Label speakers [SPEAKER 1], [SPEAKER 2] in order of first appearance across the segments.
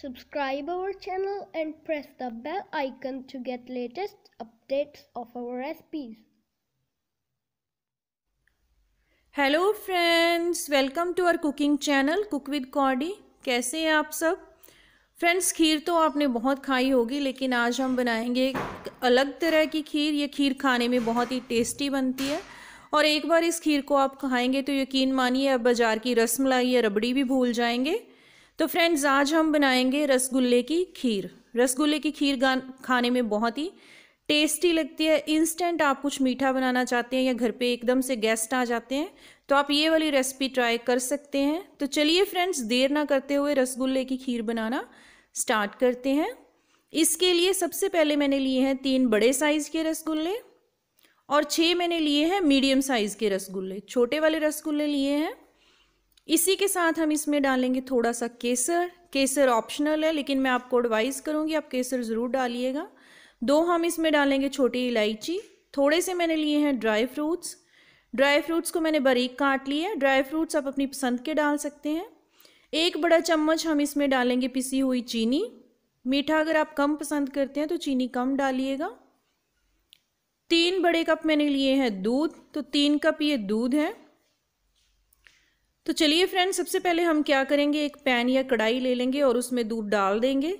[SPEAKER 1] Subscribe our channel and press the bell icon to get latest updates of our recipes. Hello friends welcome to our cooking channel cook with Cody कैसे हैं आप सब friends खीर तो आपने बहुत खाई होगी लेकिन आज हम बनाएंगे अलग तरह की खीर ये खीर खाने में बहुत ही टेस्टी बनती है और एक बार इस खीर को आप खाएंगे तो यकीन मानिए आप बाज़ार की रसमलाई या रबड़ी भी भूल जाएंगे तो फ्रेंड्स आज हम बनाएंगे रसगुल्ले की खीर रसगुल्ले की खीर खाने में बहुत ही टेस्टी लगती है इंस्टेंट आप कुछ मीठा बनाना चाहते हैं या घर पे एकदम से गेस्ट आ जाते हैं तो आप ये वाली रेसिपी ट्राई कर सकते हैं तो चलिए फ्रेंड्स देर ना करते हुए रसगुल्ले की खीर बनाना स्टार्ट करते हैं इसके लिए सबसे पहले मैंने लिए हैं तीन बड़े साइज़ के रसगुल्ले और छः मैंने लिए हैं मीडियम साइज़ के रसगुल्ले छोटे वाले रसगुल्ले लिए हैं इसी के साथ हम इसमें डालेंगे थोड़ा सा केसर केसर ऑप्शनल है लेकिन मैं आपको एडवाइस करूँगी आप केसर ज़रूर डालिएगा दो हम इसमें डालेंगे छोटी इलायची थोड़े से मैंने लिए हैं ड्राई फ्रूट्स ड्राई फ्रूट्स को मैंने बारीक काट लिए है ड्राई फ्रूट्स आप अपनी पसंद के डाल सकते हैं एक बड़ा चम्मच हम इसमें डालेंगे पिसी हुई चीनी मीठा अगर आप कम पसंद करते हैं तो चीनी कम डालिएगा तीन बड़े कप मैंने लिए हैं दूध तो तीन कप ये दूध है तो चलिए फ्रेंड सबसे पहले हम क्या करेंगे एक पैन या कढ़ाई ले लेंगे और उसमें दूध डाल देंगे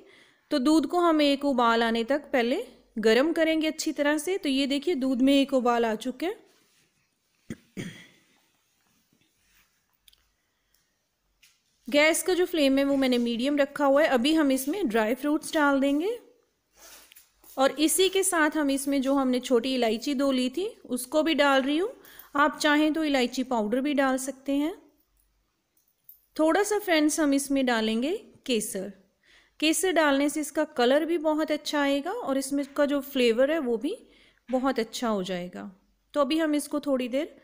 [SPEAKER 1] तो दूध को हम एक उबाल आने तक पहले गर्म करेंगे अच्छी तरह से तो ये देखिए दूध में एक उबाल आ चुका है गैस का जो फ्लेम है वो मैंने मीडियम रखा हुआ है अभी हम इसमें ड्राई फ्रूट्स डाल देंगे और इसी के साथ हम इसमें जो हमने छोटी इलायची दो ली थी उसको भी डाल रही हूँ आप चाहें तो इलायची पाउडर भी डाल सकते हैं थोड़ा सा फ्रेंड्स हम इसमें डालेंगे केसर केसर डालने से इसका कलर भी बहुत अच्छा आएगा और इसमें का जो फ्लेवर है वो भी बहुत अच्छा हो जाएगा तो अभी हम इसको थोड़ी देर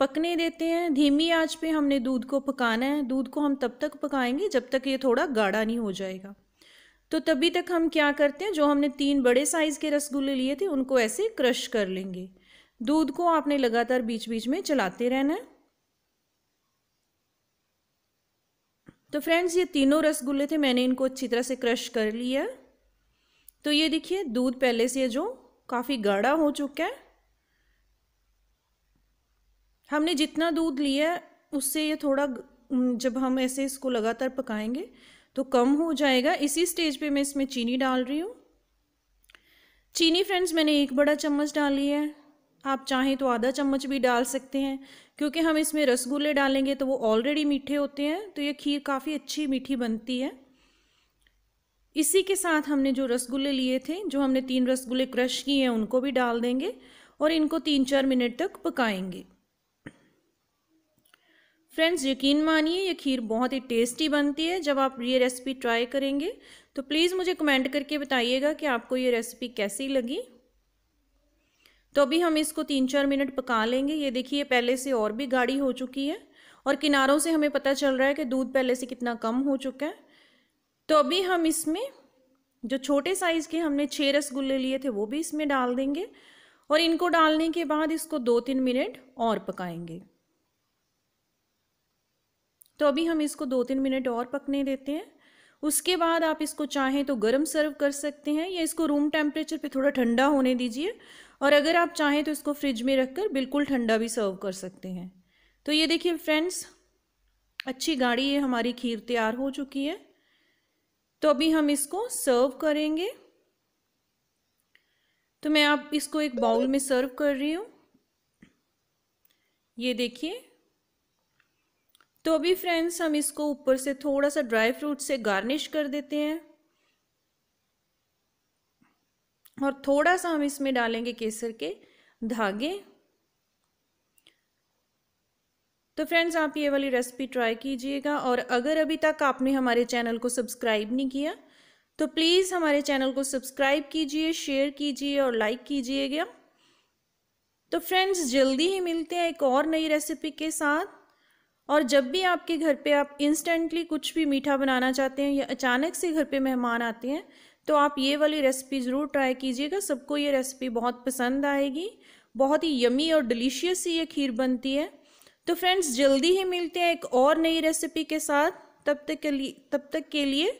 [SPEAKER 1] पकने देते हैं धीमी आंच पे हमने दूध को पकाना है दूध को हम तब तक पकाएंगे जब तक ये थोड़ा गाढ़ा नहीं हो जाएगा तो तभी तक हम क्या करते हैं जो हमने तीन बड़े साइज़ के रसगुल्ले लिए थे उनको ऐसे क्रश कर लेंगे दूध को आपने लगातार बीच बीच में चलाते रहना है तो फ्रेंड्स ये तीनों रसगुल्ले थे मैंने इनको अच्छी तरह से क्रश कर लिया तो ये देखिए दूध पहले से जो काफ़ी गाढ़ा हो चुका है हमने जितना दूध लिया उससे ये थोड़ा जब हम ऐसे इसको लगातार पकाएंगे तो कम हो जाएगा इसी स्टेज पे मैं इसमें चीनी डाल रही हूँ चीनी फ्रेंड्स मैंने एक बड़ा चम्मच डाली है आप चाहें तो आधा चम्मच भी डाल सकते हैं क्योंकि हम इसमें रसगुल्ले डालेंगे तो वो ऑलरेडी मीठे होते हैं तो ये खीर काफ़ी अच्छी मीठी बनती है इसी के साथ हमने जो रसगुल्ले लिए थे जो हमने तीन रसगुल्ले क्रश किए हैं उनको भी डाल देंगे और इनको तीन चार मिनट तक पकाएंगे फ्रेंड्स यकीन मानिए ये खीर बहुत ही टेस्टी बनती है जब आप ये रेसिपी ट्राई करेंगे तो प्लीज़ मुझे कमेंट करके बताइएगा कि आपको ये रेसिपी कैसी लगी तो अभी हम इसको तीन चार मिनट पका लेंगे ये देखिए पहले से और भी गाढ़ी हो चुकी है और किनारों से हमें पता चल रहा है कि दूध पहले से कितना कम हो चुका है तो अभी हम इसमें जो छोटे साइज़ के हमने छः रसगुल्ले लिए थे वो भी इसमें डाल देंगे और इनको डालने के बाद इसको दो तीन मिनट और पकाएंगे तो अभी हम इसको दो तीन मिनट और पकने देते हैं उसके बाद आप इसको चाहें तो गर्म सर्व कर सकते हैं या इसको रूम टेम्परेचर पे थोड़ा ठंडा होने दीजिए और अगर आप चाहें तो इसको फ्रिज में रखकर बिल्कुल ठंडा भी सर्व कर सकते हैं तो ये देखिए फ्रेंड्स अच्छी गाढ़ी ये हमारी खीर तैयार हो चुकी है तो अभी हम इसको सर्व करेंगे तो मैं आप इसको एक बाउल में सर्व कर रही हूँ ये देखिए तो अभी फ्रेंड्स हम इसको ऊपर से थोड़ा सा ड्राई फ्रूट से गार्निश कर देते हैं और थोड़ा सा हम इसमें डालेंगे केसर के धागे तो फ्रेंड्स आप ये वाली रेसिपी ट्राई कीजिएगा और अगर अभी तक आपने हमारे चैनल को सब्सक्राइब नहीं किया तो प्लीज़ हमारे चैनल को सब्सक्राइब कीजिए शेयर कीजिए और लाइक कीजिएगा तो फ्रेंड्स जल्दी ही मिलते हैं एक और नई रेसिपी के साथ और जब भी आपके घर पे आप इंस्टेंटली कुछ भी मीठा बनाना चाहते हैं या अचानक से घर पे मेहमान आते हैं तो आप ये वाली रेसिपी ज़रूर ट्राई कीजिएगा सबको ये रेसिपी बहुत पसंद आएगी बहुत ही यमी और डिलीशियस ये खीर बनती है तो फ्रेंड्स जल्दी ही मिलते हैं एक और नई रेसिपी के साथ तब तक के लिए तब तक के लिए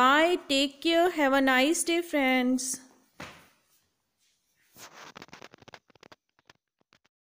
[SPEAKER 1] bye take care have a nice day friends